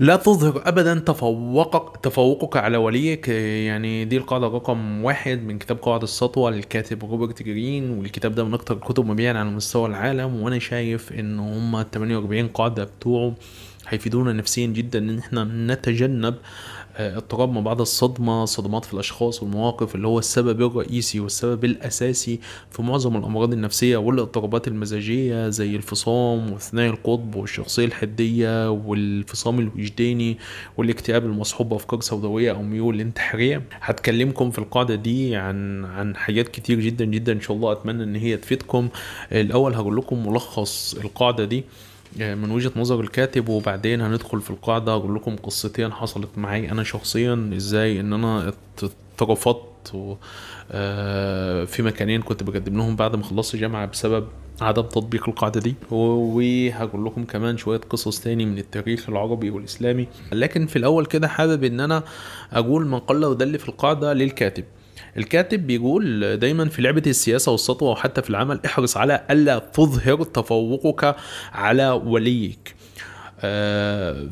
لا تظهر ابدا تفوقك تفوقك على وليك يعني دي القاعده رقم واحد من كتاب قواعد السطوه للكاتب روبرت جرين والكتاب ده من اكتر الكتب مبيعا على مستوى العالم وانا شايف ان هما 48 قاعده بتوعه هيفيدونا نفسيا جدا ان احنا نتجنب اضطراب آه، ما بعد الصدمه صدمات في الاشخاص والمواقف اللي هو السبب الرئيسي والسبب الاساسي في معظم الامراض النفسيه والاضطرابات المزاجيه زي الفصام وثنائي القطب والشخصيه الحديه والفصام الوجداني والاكتئاب المصحوب بافكار سوداويه او ميول انتحاريه هتكلمكم في القاعده دي عن عن حاجات كتير جدا جدا ان شاء الله اتمنى ان هي تفيدكم الاول هقول لكم ملخص القاعده دي آه، من وجهه نظر الكاتب وبعدين هندخل في القاعده اقول لكم قصتين حصلت معايا انا شخصيا ازاي ان انا اترفضت آه، في مكانين كنت بقدم لهم بعد ما خلصت جامعه بسبب عدم تطبيق القاعدة دي وهقول لكم كمان شوية قصص تاني من التاريخ العربي والإسلامي لكن في الأول كده حابب إن أنا أقول من قل ودل في القاعدة للكاتب الكاتب بيقول دايما في لعبة السياسة والسطوة وحتى في العمل احرص على ألا تظهر تفوقك على وليك آه،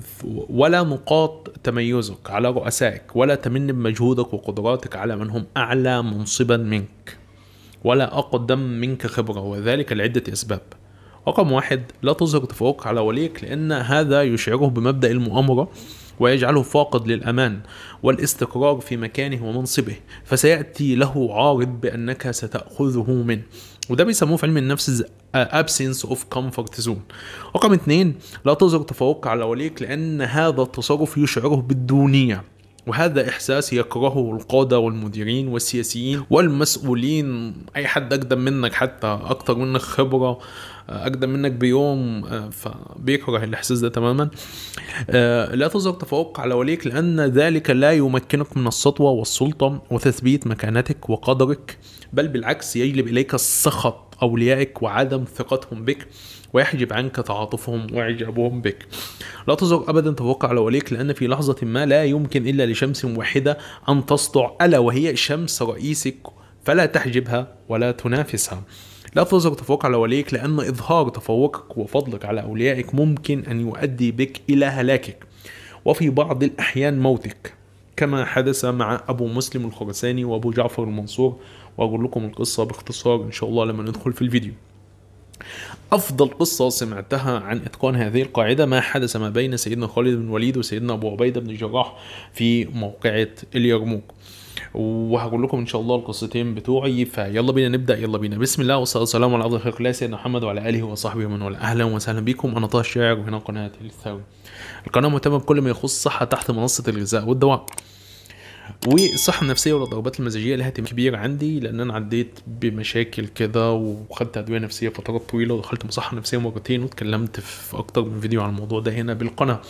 ولا نقاط تميزك على رؤسائك ولا تمن بمجهودك وقدراتك على من هم أعلى منصبا منك ولا أقدم منك خبرة وذلك لعدة أسباب رقم واحد لا تظهر تفوقك على وليك لأن هذا يشعره بمبدأ المؤامرة ويجعله فاقد للأمان والاستقرار في مكانه ومنصبه فسيأتي له عارض بأنك ستأخذه منه وده بيسموه في علم النفس absence of comfort zone رقم اثنين لا تظهر تفوقك على وليك لأن هذا التصرف يشعره بالدونية وهذا إحساس يكرهه القادة والمديرين والسياسيين والمسؤولين أي حد أقدم منك حتى أكثر منك خبرة اقدم منك بيوم آه، فبيكره الاحساس ده تماما آه، لا تظهر تفوق على وليك لان ذلك لا يمكنك من السطوه والسلطه وتثبيت مكانتك وقدرك بل بالعكس يجلب اليك سخط اوليائك وعدم ثقتهم بك ويحجب عنك تعاطفهم واعجابهم بك لا تظهر ابدا تفوق على وليك لان في لحظه ما لا يمكن الا لشمس واحده ان تسطع الا وهي شمس رئيسك فلا تحجبها ولا تنافسها لا تظهر تفوقك على وليك لأن إظهار تفوقك وفضلك على أوليائك ممكن أن يؤدي بك إلى هلاكك وفي بعض الأحيان موتك كما حدث مع أبو مسلم الخرساني وأبو جعفر المنصور وأقول لكم القصة باختصار إن شاء الله لما ندخل في الفيديو أفضل قصة سمعتها عن إتقان هذه القاعدة ما حدث ما بين سيدنا خالد بن الوليد وسيدنا أبو عبيدة بن الجراح في موقعة اليرموك وهقول لكم ان شاء الله القصتين بتوعي فيلا بينا نبدا يلا بينا بسم الله والصلاه والسلام على افضل خلق الله سيدنا محمد وعلى اله وصحبه ومن والاه اهلا وسهلا بكم انا طه الشاعر وهنا قناه الثوري القناه مهتمه بكل ما يخص الصحه تحت منصه الغذاء والدواء والصحه النفسيه والاضطرابات المزاجيه لها اهتمام كبير عندي لان انا عديت بمشاكل كده وخدت ادويه نفسيه فترات طويله ودخلت مصحه نفسيه مرتين واتكلمت في اكتر من فيديو عن الموضوع ده هنا بالقناه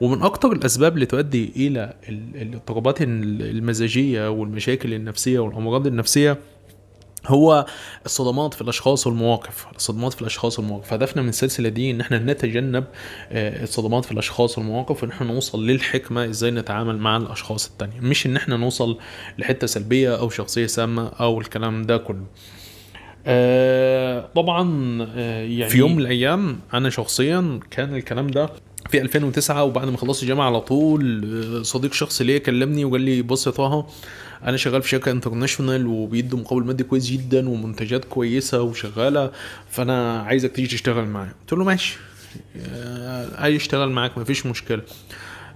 ومن اكتر الاسباب اللي تؤدي الى الاضطرابات المزاجيه والمشاكل النفسيه والامراض النفسيه هو الصدمات في الاشخاص والمواقف الصدمات في الاشخاص والمواقف هدفنا من السلسله دي ان احنا نتجنب آه، الصدمات في الاشخاص والمواقف وان احنا نوصل للحكمه ازاي نتعامل مع الاشخاص التانية مش ان احنا نوصل لحته سلبيه او شخصيه سامه او الكلام ده كله آه طبعا آه يعني في يوم من الايام انا شخصيا كان الكلام ده في 2009 وبعد ما خلصت الجامعه على طول آه، صديق شخص ليا كلمني وقال لي بص يا طه انا شغال في شركه انترناشونال وبيدوا مقابل مادي كويس جدا ومنتجات كويسه وشغاله فانا عايزك تيجي تشتغل معايا قلت له ماشي آه، عايز اشتغل معاك مفيش مشكله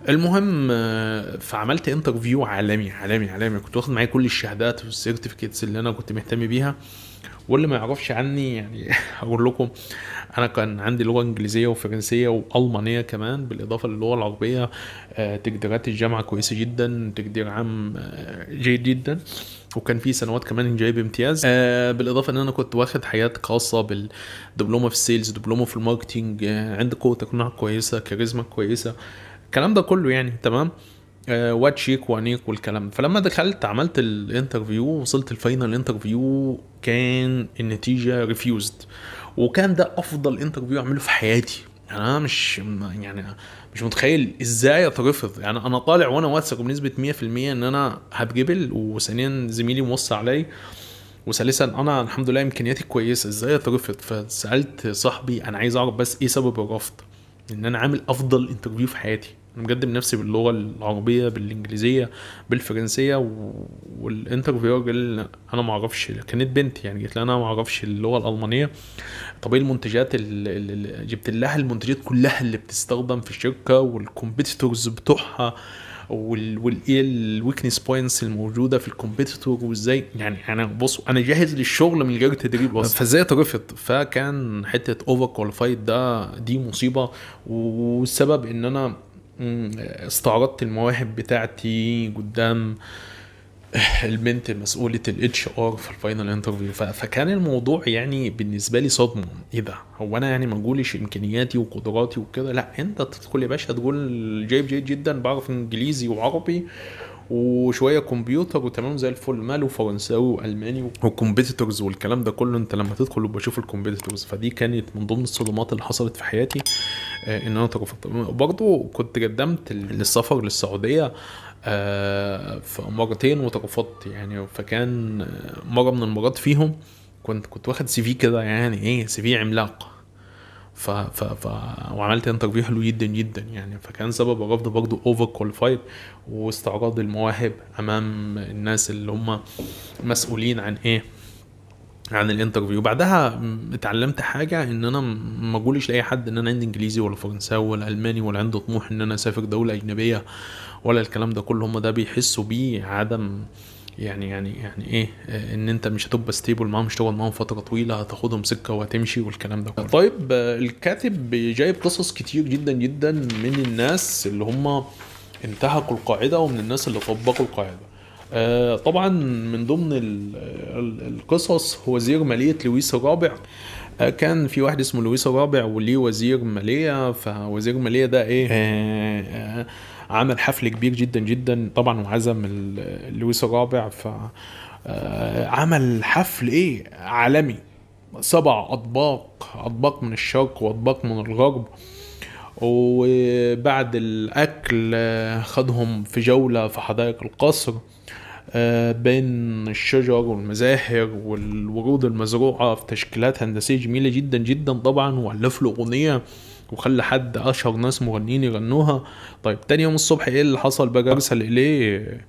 المهم آه، فعملت انترفيو عالمي عالمي عالمي كنت واخد معايا كل الشهادات والسيرتيفيكيتس اللي انا كنت مهتم بيها واللي ما يعرفش عني يعني هقول لكم انا كان عندي لغه انجليزيه وفرنسيه والمانيه كمان بالاضافه للغه العربيه آه، تقديرات الجامعه كويسه جدا تقدير عام آه، جيد جدا وكان في سنوات كمان جايب امتياز آه بالاضافه ان انا كنت واخد حاجات خاصه بالدبلومه في السيلز دبلومه في الماركتينج آه عندي قوه اقناع كويسه كاريزما كويسه الكلام ده كله يعني تمام آه آه، واتشيك شيك وانيك والكلام فلما دخلت عملت الانترفيو وصلت الفاينل انترفيو كان النتيجه ريفيوزد وكان ده افضل انترفيو اعمله في حياتي يعني انا مش يعني مش متخيل ازاي اترفض يعني انا طالع وانا واثق بنسبه 100% ان انا هتقبل وثانيا زميلي موصى عليا وثالثا انا الحمد لله امكانياتي كويسه ازاي اترفض فسالت صاحبي انا عايز اعرف بس ايه سبب الرفض ان انا عامل افضل انترفيو في حياتي مقدم نفسي باللغه العربيه بالانجليزيه بالفرنسيه والانترفيور قال انا ما اعرفش كانت بنت يعني قلت لي انا ما اعرفش اللغه الالمانيه طب ايه المنتجات اللي, جبت لها المنتجات كلها اللي بتستخدم في الشركه والكومبيتيتورز بتوعها والايه الويكنس بوينتس الموجوده في الكومبيتيتور وازاي يعني انا بص انا جاهز للشغل من غير تدريب بص فازاي اترفض فكان حته اوفر كواليفايد ده دي مصيبه والسبب ان انا استعرضت المواهب بتاعتي قدام البنت مسؤولة الاتش ار في الفاينل انترفيو فكان الموضوع يعني بالنسبة لي صدمة ايه ده هو انا يعني ما اقولش امكانياتي وقدراتي وكده لا انت تدخل يا باشا تقول جايب جيد جدا بعرف انجليزي وعربي وشويه كمبيوتر وتمام زي الفل ماله فرنساوي والماني وكمبيتيتورز والكلام ده كله انت لما تدخل وبشوف الكمبيتيتورز فدي كانت من ضمن الصدمات اللي حصلت في حياتي آه، ان انا اترفض برضه كنت قدمت للسفر للسعوديه آه، مرتين وترفضت يعني فكان آه، مره من المرات فيهم كنت كنت واخد سي في كده يعني ايه سي في عملاق ف ف ف وعملت انترفيو حلو جدا جدا يعني فكان سبب الرفض برضه اوفر كواليفايد واستعراض المواهب امام الناس اللي هم مسؤولين عن ايه عن الانترفيو بعدها اتعلمت حاجه ان انا ما اقولش لاي حد ان انا عندي انجليزي ولا فرنساوي ولا الماني ولا عندي طموح ان انا اسافر دوله اجنبيه ولا الكلام ده كله هم ده بيحسوا بيه عدم يعني يعني يعني ايه ان انت مش هتبقى ستيبل معاهم مش تشتغل معاهم فتره طويله هتاخدهم سكه وهتمشي والكلام ده كله. طيب الكاتب جايب قصص كتير جدا جدا من الناس اللي هم انتهكوا القاعده ومن الناس اللي طبقوا القاعده. آه، طبعا من ضمن القصص وزير مالية لويس الرابع آه، كان في واحد اسمه لويس الرابع وليه وزير مالية فوزير المالية ده ايه آه، عمل حفل كبير جدا جدا طبعا وعزم لويس الرابع ف عمل حفل ايه عالمي سبع اطباق اطباق من الشرق واطباق من الغرب وبعد الاكل خدهم في جوله في حدائق القصر آه، بين الشجر والمزاهر والورود المزروعة في تشكيلات هندسية جميلة جدا جدا طبعا وألف له أغنية وخلى حد أشهر ناس مغنيين يغنوها طيب تاني يوم الصبح إيه اللي حصل بقى أرسل إليه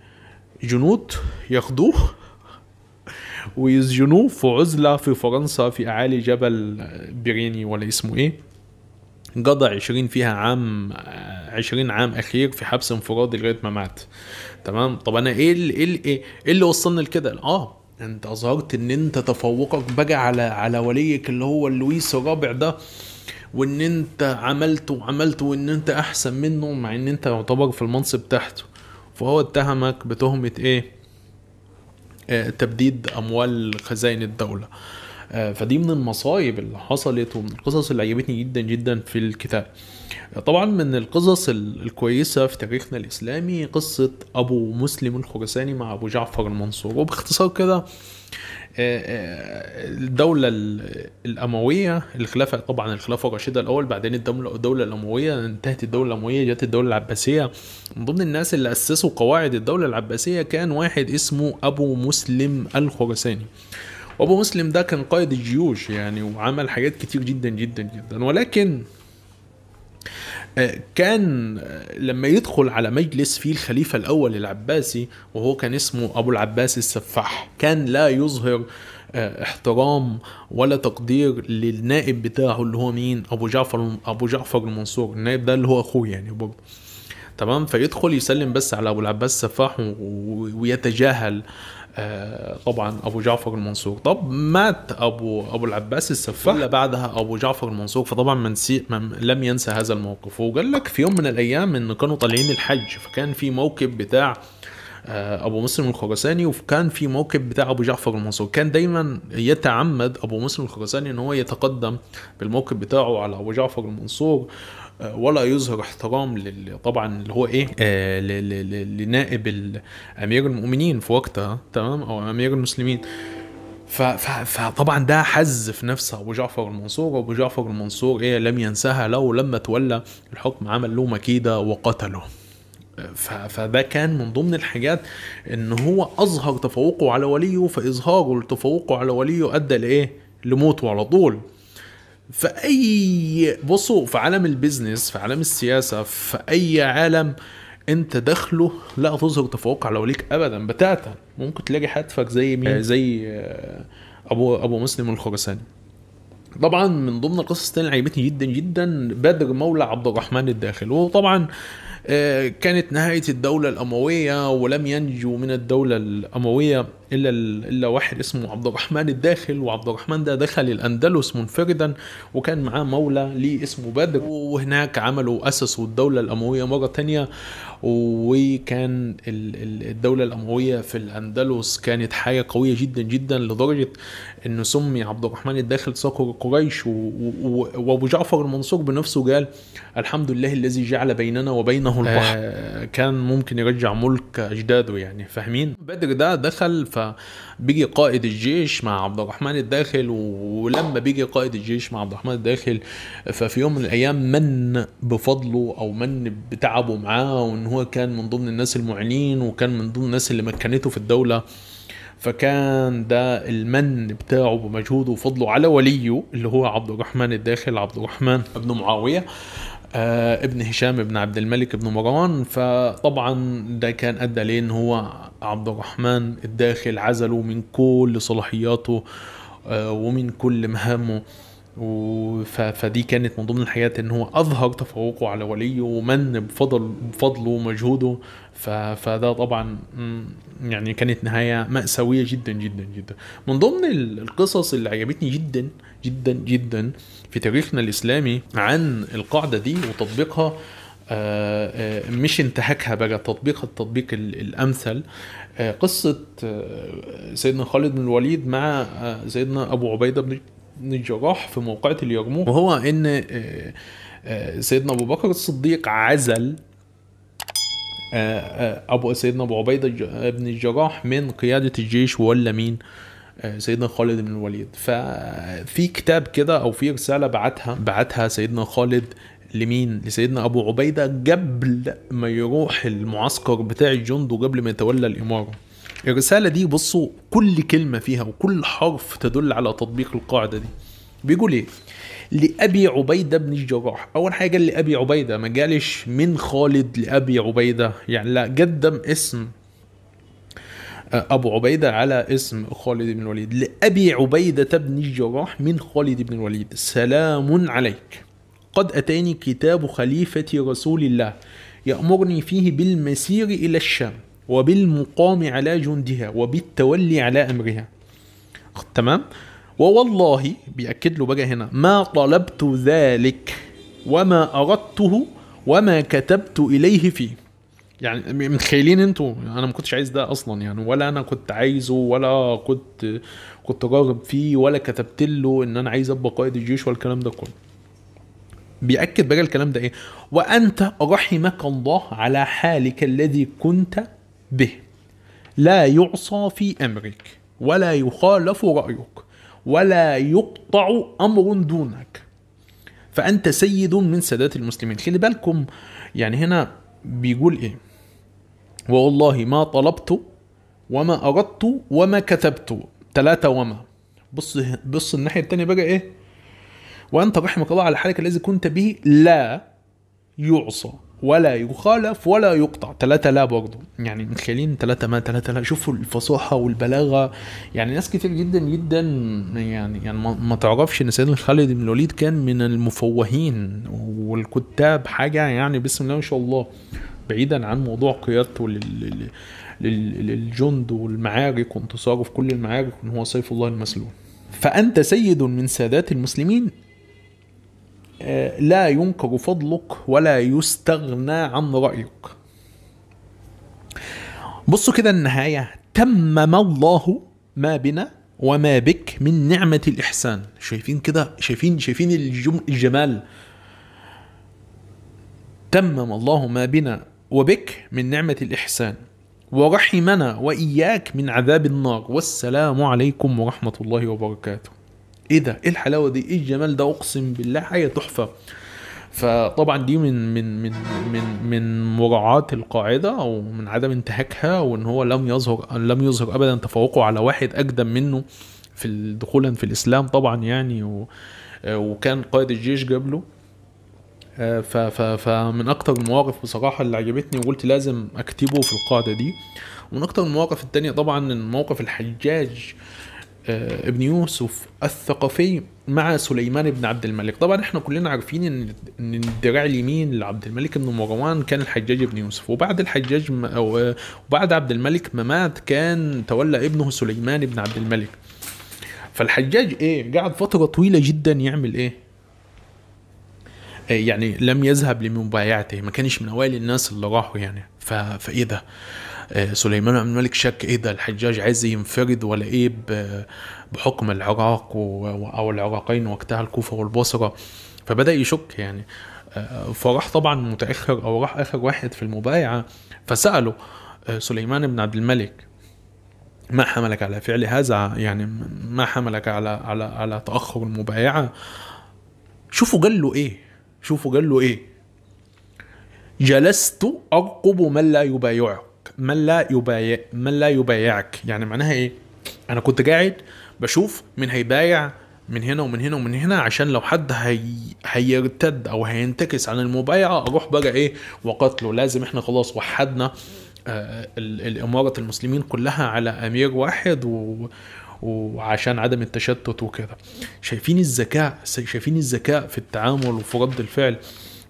جنود ياخدوه ويسجنوه في عزلة في فرنسا في أعالي جبل بريني ولا اسمه إيه قضى 20 فيها عام 20 عام اخير في حبس انفرادي لغايه ما مات تمام طب انا ايه اللي إيه, ايه ايه اللي وصلني لكده اه انت اظهرت ان انت تفوقك بقى على على وليك اللي هو لويس الرابع ده وان انت عملت وعملت وان انت احسن منه مع ان انت يعتبر في المنصب تحته فهو اتهمك بتهمه ايه آه تبديد اموال خزائن الدوله آه آه، فدي من المصايب اللي حصلت ومن القصص اللي عجبتني جدا جدا في الكتاب آه، طبعا من القصص الكويسة في تاريخنا الإسلامي قصة أبو مسلم الخرساني مع أبو جعفر المنصور وباختصار كده آه، الدولة الأموية الخلافة طبعا الخلافة الراشدة الأول بعدين الدولة الدولة الأموية انتهت الدولة الأموية جت الدولة العباسية من ضمن الناس اللي أسسوا قواعد الدولة العباسية كان واحد اسمه أبو مسلم الخرساني وابو مسلم ده كان قائد الجيوش يعني وعمل حاجات كتير جدا جدا جدا ولكن آه، كان آه، لما يدخل على مجلس فيه الخليفة الأول العباسي وهو كان اسمه أبو العباس السفاح كان لا يظهر آه، احترام ولا تقدير للنائب بتاعه اللي هو مين أبو جعفر أبو جعفر المنصور النائب ده اللي هو أخوه يعني برضه تمام فيدخل يسلم بس على أبو العباس السفاح ويتجاهل آه، طبعا ابو جعفر المنصور طب مات ابو ابو العباس السفاح بعدها ابو جعفر المنصور فطبعا منسي من لم ينسى هذا الموقف وقال لك في يوم من الايام ان كانوا طالعين الحج فكان في موكب بتاع آه، ابو مسلم الخراساني وكان في موكب بتاع ابو جعفر المنصور كان دايما يتعمد ابو مسلم الخراساني ان هو يتقدم بالموكب بتاعه على ابو جعفر المنصور ولا يظهر احترام طبعا اللي هو ايه آه، لنائب امير المؤمنين في وقتها تمام او امير المسلمين فطبعا ده حز في نفسه ابو جعفر المنصور وابو جعفر المنصور ايه لم ينساها له لما تولى الحكم عمل له مكيده وقتله فده كان من ضمن الحاجات ان هو اظهر تفوقه على وليه فاظهاره لتفوقه على وليه ادى لايه لموته على طول فاي بصوا في عالم البيزنس في عالم السياسه في اي عالم انت دخله لا تظهر تفوق على وليك ابدا بتاتا ممكن تلاقي حتفك زي مين آه، زي آه، ابو ابو مسلم الخرساني طبعا من ضمن القصص الثانيه اللي عجبتني جدا جدا بدر مولى عبد الرحمن الداخل وطبعا آه، كانت نهايه الدوله الامويه ولم ينجو من الدوله الامويه الا الا واحد اسمه عبد الرحمن الداخل وعبد الرحمن ده دخل الاندلس منفردا وكان معاه مولى ليه اسمه بدر وهناك عملوا اسسوا الدوله الامويه مره تانية وكان الدوله الامويه في الاندلس كانت حاجه قويه جدا جدا لدرجه انه سمي عبد الرحمن الداخل صقر قريش وابو جعفر المنصور بنفسه قال الحمد لله الذي جعل بيننا وبينه البحر آه. كان ممكن يرجع ملك اجداده يعني فاهمين بدر ده دخل فبيجي قائد الجيش مع عبد الرحمن الداخل ولما بيجي قائد الجيش مع عبد الرحمن الداخل ففي يوم من الايام من بفضله او من بتعبه معاه وان هو كان من ضمن الناس المعينين وكان من ضمن الناس اللي مكنته في الدوله فكان ده المن بتاعه بمجهوده وفضله على وليه اللي هو عبد الرحمن الداخل عبد الرحمن بن معاويه آه، ابن هشام بن عبد الملك بن مروان فطبعا ده كان ادى ليه ان هو عبد الرحمن الداخل عزله من كل صلاحياته آه، ومن كل مهامه فدي كانت من ضمن الحاجات ان هو اظهر تفوقه على وليه ومن بفضل بفضله ومجهوده فده طبعا يعني كانت نهاية مأساوية جدا جدا جدا من ضمن القصص اللي عجبتني جدا جدا جدا في تاريخنا الإسلامي عن القاعدة دي وتطبيقها آه، آه، مش انتهاكها بقى تطبيقها التطبيق الامثل آه، قصه سيدنا خالد بن الوليد مع سيدنا ابو عبيده بن الجراح في موقعه اليرموك وهو ان سيدنا ابو بكر الصديق عزل آه، آه، ابو سيدنا ابو عبيده بن الجراح من قياده الجيش ولا مين آه، سيدنا خالد بن الوليد ففي كتاب كده او في رساله بعتها بعتها سيدنا خالد لمين لسيدنا ابو عبيده قبل ما يروح المعسكر بتاع الجند وقبل ما يتولى الاماره الرساله دي بصوا كل كلمه فيها وكل حرف تدل على تطبيق القاعده دي بيقول ايه لأبي عبيدة بن الجراح أول حاجة لأبي عبيدة ما جالش من خالد لأبي عبيدة يعني لا قدم اسم آه، أبو عبيدة على اسم خالد بن الوليد لأبي عبيدة بن الجراح من خالد بن الوليد سلام عليك قد أتاني كتاب خليفة رسول الله يأمرني فيه بالمسير إلى الشام وبالمقام على جندها وبالتولي على أمرها تمام ووالله بيأكد له بقى هنا ما طلبت ذلك وما أردته وما كتبت إليه فيه يعني متخيلين انتوا انا ما كنتش عايز ده اصلا يعني ولا انا كنت عايزه ولا كنت كنت راغب فيه ولا كتبت له ان انا عايز ابقى قائد الجيش والكلام ده كله بيأكد بقى الكلام ده ايه وانت رحمك الله على حالك الذي كنت به لا يعصى في امرك ولا يخالف رايك ولا يقطع امر دونك فانت سيد من سادات المسلمين خلي بالكم يعني هنا بيقول ايه والله ما طلبت وما اردت وما كتبت ثلاثة وما بص بص الناحية التانية بقى ايه وانت رحمك الله على حالك الذي كنت به لا يعصى ولا يخالف ولا يقطع ثلاثة لا برضه يعني متخيلين ثلاثة ما ثلاثة لا شوفوا الفصاحة والبلاغة يعني ناس كتير جدا جدا يعني يعني ما تعرفش ان سيدنا خالد بن الوليد كان من المفوهين والكتاب حاجة يعني بسم الله ما شاء الله بعيدا عن موضوع قيادته لل... لل... للجند والمعارك وانتصاره في كل المعارك ان هو سيف الله المسلول فأنت سيد من سادات المسلمين آه، لا ينكر فضلك ولا يستغنى عن رأيك بصوا كده النهاية تمم الله ما بنا وما بك من نعمة الإحسان شايفين كده شايفين شايفين الجمال تمم الله ما بنا وبك من نعمة الإحسان ورحمنا وإياك من عذاب النار والسلام عليكم ورحمة الله وبركاته ايه ده ايه الحلاوه دي ايه الجمال ده اقسم بالله حاجه تحفه فطبعا دي من من من من من مراعاة القاعدة أو من عدم انتهاكها وإن هو لم يظهر لم يظهر أبدا تفوقه على واحد أقدم منه في دخولا في الإسلام طبعا يعني و وكان قائد الجيش قبله آه، فمن أكتر المواقف بصراحة اللي عجبتني وقلت لازم أكتبه في القاعدة دي ومن أكتر المواقف الثانيه طبعا موقف الحجاج آه، ابن يوسف الثقفي مع سليمان بن عبد الملك طبعا احنا كلنا عارفين ان ان الدراع اليمين لعبد الملك بن مروان كان الحجاج بن يوسف وبعد الحجاج أو... آه، وبعد عبد الملك ما مات كان تولى ابنه سليمان بن عبد الملك فالحجاج ايه قعد فتره طويله جدا يعمل إيه؟, ايه يعني لم يذهب لمبايعته ما كانش من اوائل الناس اللي راحوا يعني ف... فايه ده آه، سليمان بن الملك شك ايه ده الحجاج عايز ينفرد ولا ايه بحكم العراق او العراقين وقتها الكوفه والبصره فبدا يشك يعني آه، فراح طبعا متاخر او راح اخر واحد في المبايعه فساله آه، سليمان بن عبد الملك ما حملك على فعل هذا يعني ما حملك على على على تاخر المبايعه شوفوا قال له ايه شوفوا قال له ايه جلست ارقب من لا يبايعه من لا يبايع من لا يبايعك يعني معناها ايه انا كنت قاعد بشوف من هيبايع من هنا ومن هنا ومن هنا عشان لو حد هي... هيرتد او هينتكس عن المبايعه اروح بقى ايه وقتله لازم احنا خلاص وحدنا آه الاماره المسلمين كلها على امير واحد و... وعشان عدم التشتت وكده شايفين الذكاء شايفين الذكاء في التعامل وفي رد الفعل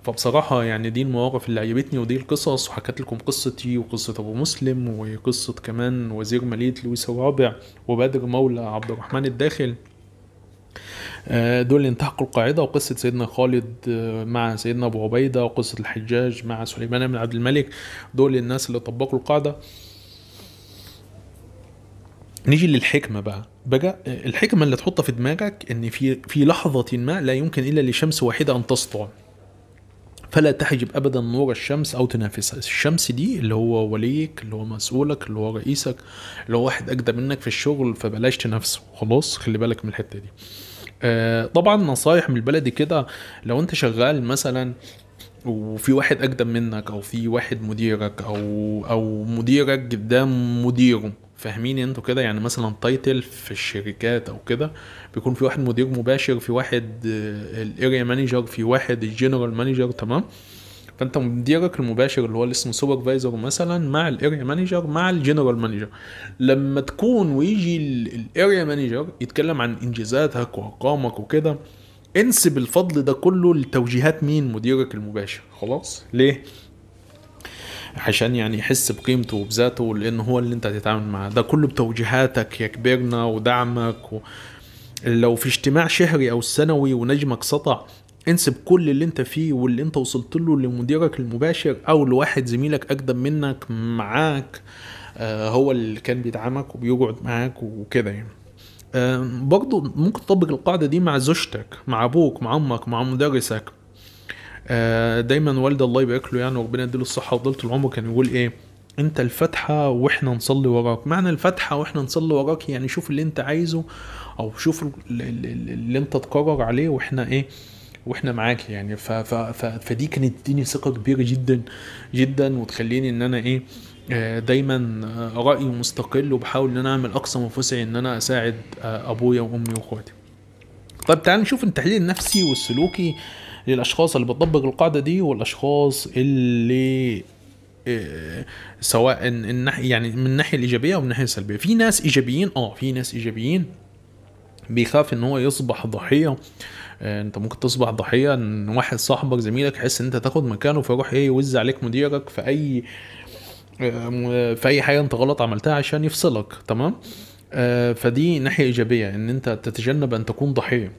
فبصراحة يعني دي المواقف اللي عجبتني ودي القصص وحكيت لكم قصتي وقصة أبو مسلم وقصة كمان وزير مالية لويس الرابع وبدر مولى عبد الرحمن الداخل آه، دول انتهكوا القاعدة وقصة سيدنا خالد آه، مع سيدنا أبو عبيدة وقصة الحجاج مع سليمان بن عبد الملك دول الناس اللي طبقوا القاعدة نيجي للحكمة بقى بقى آه، الحكمة اللي تحطها في دماغك ان في في لحظة ما لا يمكن الا لشمس واحدة ان تسطع فلا تحجب ابدا نور الشمس او تنافسها الشمس دي اللي هو وليك اللي هو مسؤولك اللي هو رئيسك اللي هو واحد اجدى منك في الشغل فبلاش تنافسه خلاص خلي بالك من الحته دي آه، طبعا نصايح من البلدي كده لو انت شغال مثلا وفي واحد اقدم منك او في واحد مديرك او او مديرك قدام مديره فاهمين انتوا كده يعني مثلا تايتل في الشركات او كده بيكون في واحد مدير مباشر في واحد آه، الاريا مانجر في واحد الجنرال مانجر تمام فانت مديرك المباشر اللي هو اللي اسمه سوبرفايزر مثلا مع الاريا مانجر مع الجنرال مانجر لما تكون ويجي الاريا مانجر يتكلم عن انجازاتك وارقامك وكده انسب الفضل ده كله لتوجيهات مين مديرك المباشر خلاص ليه عشان يعني يحس بقيمته وبذاته لان هو اللي انت هتتعامل معاه ده كله بتوجيهاتك يا كبرنا ودعمك و... لو في اجتماع شهري او سنوي ونجمك سطع انسب كل اللي انت فيه واللي انت وصلت له لمديرك المباشر او لواحد زميلك اقدم منك معاك آه، هو اللي كان بيدعمك وبيقعد معاك وكده يعني آه، برضه ممكن تطبق القاعدة دي مع زوجتك مع أبوك مع أمك مع مدرسك آه، دايما والد الله يبارك له يعني وربنا يديله الصحه وفضلت العمر كان يقول ايه انت الفاتحه واحنا نصلي وراك معنى الفاتحه واحنا نصلي وراك يعني شوف اللي انت عايزه او شوف اللي انت تقرر عليه واحنا ايه واحنا معاك يعني ف ف ف فدي كانت تديني ثقه كبيره جدا جدا وتخليني ان انا ايه آه، دايما رايي مستقل وبحاول ان انا اعمل اقصى ما في ان انا اساعد آه، ابويا وامي واخواتي طيب تعال نشوف التحليل النفسي والسلوكي للاشخاص اللي بتطبق القاعده دي والاشخاص اللي آه، سواء الناحيه يعني من الناحيه الايجابيه او من الناحيه السلبيه في ناس ايجابيين اه في ناس ايجابيين بيخاف ان هو يصبح ضحيه آه، انت ممكن تصبح ضحيه ان واحد صاحبك زميلك يحس ان انت تاخد مكانه فيروح ايه يوزع عليك مديرك في اي آه، في اي حاجه انت غلط عملتها عشان يفصلك تمام فدي ناحيه ايجابيه ان انت تتجنب ان تكون ضحيه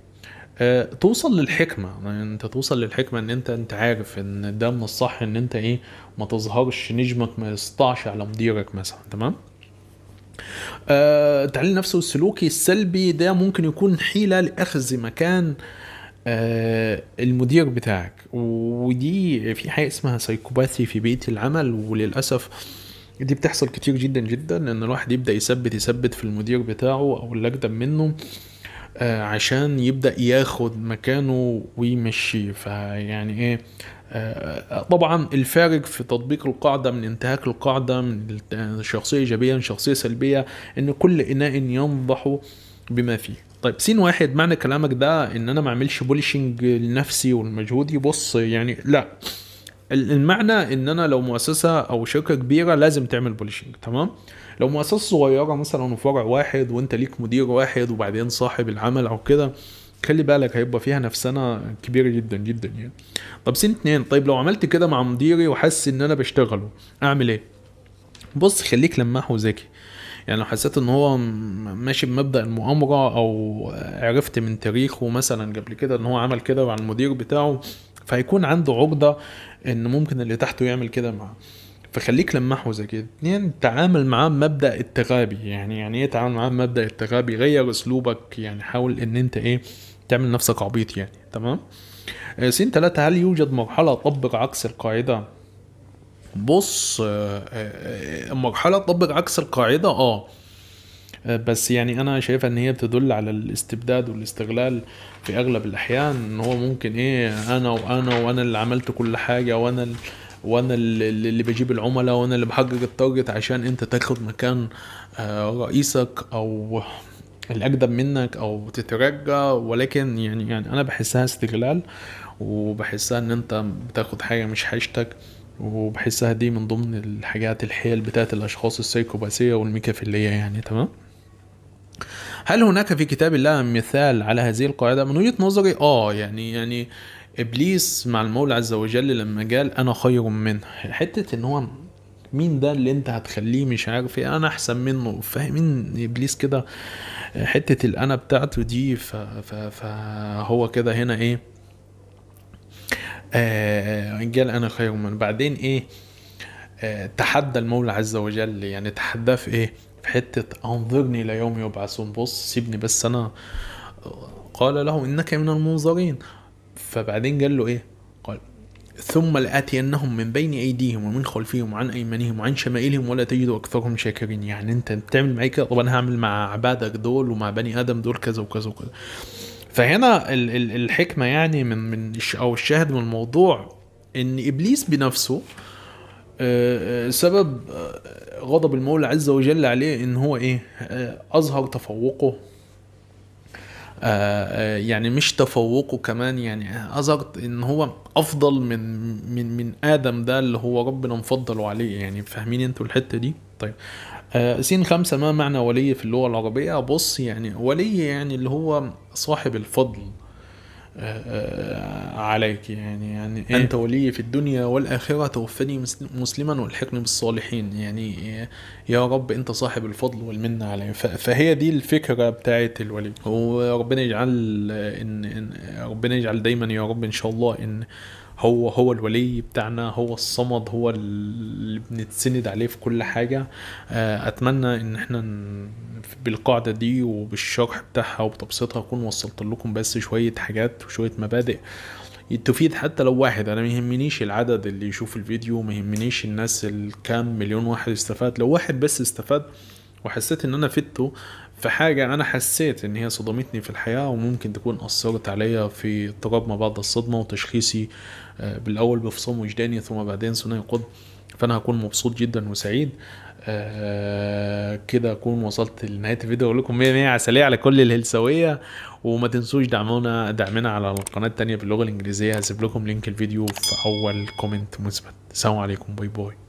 آه، توصل للحكمه يعني انت توصل للحكمه ان انت انت عارف ان ده من الصح ان انت ايه ما تظهرش نجمك ما يسطعش على مديرك مثلا تمام آه تعليل النفسي والسلوكي السلبي ده ممكن يكون حيله لاخذ مكان آه المدير بتاعك ودي في حاجه اسمها سايكوباثي في بيئه العمل وللاسف دي بتحصل كتير جدا جدا ان الواحد يبدا يثبت يثبت في المدير بتاعه او اللي اقدم منه آه، عشان يبدا ياخد مكانه ويمشيه فيعني ايه آه، طبعا الفارق في تطبيق القاعده من انتهاك القاعده من شخصيه ايجابيه من شخصيه سلبيه ان كل اناء ينضح بما فيه طيب سين واحد معنى كلامك ده ان انا ما اعملش بولشنج لنفسي والمجهود يبص يعني لا المعنى ان انا لو مؤسسه او شركه كبيره لازم تعمل بولشنج تمام لو مؤسسه صغيره مثلا وفرع واحد وانت ليك مدير واحد وبعدين صاحب العمل او كده خلي بالك هيبقى فيها نفسنا كبيره جدا جدا يعني طب سن اتنين طيب لو عملت كده مع مديري وحاسس ان انا بشتغله اعمل ايه بص خليك لماح وذكي يعني لو حسيت ان هو ماشي بمبدا المؤامره او عرفت من تاريخه مثلا قبل كده ان هو عمل كده مع المدير بتاعه فهيكون عنده عقده ان ممكن اللي تحته يعمل كده معاه فخليك لمحه زي يعني كده اتنين تعامل معاه بمبدا التغابي يعني يعني ايه تعامل معاه بمبدا التغابي غير اسلوبك يعني حاول ان انت ايه تعمل نفسك عبيط يعني تمام آه، سين ثلاثة هل يوجد مرحلة طبق عكس القاعدة بص آه، آه، مرحلة طبق عكس القاعدة اه بس يعني انا شايفها ان هي بتدل على الاستبداد والاستغلال في اغلب الاحيان ان هو ممكن ايه انا وانا وانا اللي عملت كل حاجه وانا وانا اللي بجيب العملاء وانا اللي بحقق التارجت عشان انت تاخد مكان آه، رئيسك او الاقدم منك او تترجى ولكن يعني يعني انا بحسها استغلال وبحسها ان انت بتاخد حاجه مش حاجتك وبحسها دي من ضمن الحاجات الحيل بتاعت الاشخاص السيكوباسيه والميكافيليه يعني تمام هل هناك في كتاب الله مثال على هذه القاعده من وجهه نظري اه يعني يعني ابليس مع المولى عز وجل لما قال انا خير منه حته ان هو مين ده اللي انت هتخليه مش عارف ايه انا احسن منه فاهمين ابليس كده حته الانا بتاعته دي فهو كده هنا ايه آه قال انا خير منه بعدين ايه آه تحدى المولى عز وجل يعني تحداه في ايه في حتة أنظرني إلى يوم يبعثون بص سيبني بس أنا قال له إنك من المنظرين فبعدين قال له إيه قال ثم لآتينهم من بين أيديهم ومن خلفهم وعن أيمانهم وعن شمائلهم ولا تجد أكثرهم شاكرين يعني أنت بتعمل معي كده طب أنا هعمل مع عبادك دول ومع بني آدم دول كذا وكذا وكذا فهنا الحكمة يعني من من أو الشاهد من الموضوع إن إبليس بنفسه آه، آه، سبب آه، غضب المولى عز وجل عليه ان هو ايه آه، اظهر تفوقه آه، آه، يعني مش تفوقه كمان يعني اظهر ان هو افضل من من من ادم ده اللي هو ربنا مفضله عليه يعني فاهمين انتوا الحته دي طيب سين خمسة ما معنى ولي في اللغة العربية بص يعني ولي يعني اللي هو صاحب الفضل آه، عليك يعني يعني إيه؟ انت ولي في الدنيا والاخره توفني مسلما والحقني بالصالحين يعني إيه؟ يا رب انت صاحب الفضل والمنه علي فهي دي الفكره بتاعت الولي وربنا يجعل ان, إن ربنا يجعل دايما يا رب ان شاء الله ان هو هو الولي بتاعنا هو الصمد هو اللي بنتسند عليه في كل حاجة آه، أتمنى إن احنا بالقاعدة دي وبالشرح بتاعها وبتبسيطها أكون وصلت لكم بس شوية حاجات وشوية مبادئ تفيد حتى لو واحد انا ميهمنيش العدد اللي يشوف الفيديو ميهمنيش الناس الكام مليون واحد استفاد لو واحد بس استفاد وحسيت ان انا فدته فحاجة أنا حسيت إن هي صدمتني في الحياة وممكن تكون أثرت عليا في اضطراب ما بعد الصدمة وتشخيصي آه، بالأول بفصام وجداني ثم بعدين ثنائي القطب فأنا هكون مبسوط جدا وسعيد آه، كده اكون وصلت لنهايه الفيديو اقول لكم 100 مية عسليه على كل الهلسويه وما تنسوش دعمونا دعمنا على القناه الثانيه باللغه الانجليزيه هسيب لكم لينك الفيديو في اول كومنت مثبت السلام عليكم باي باي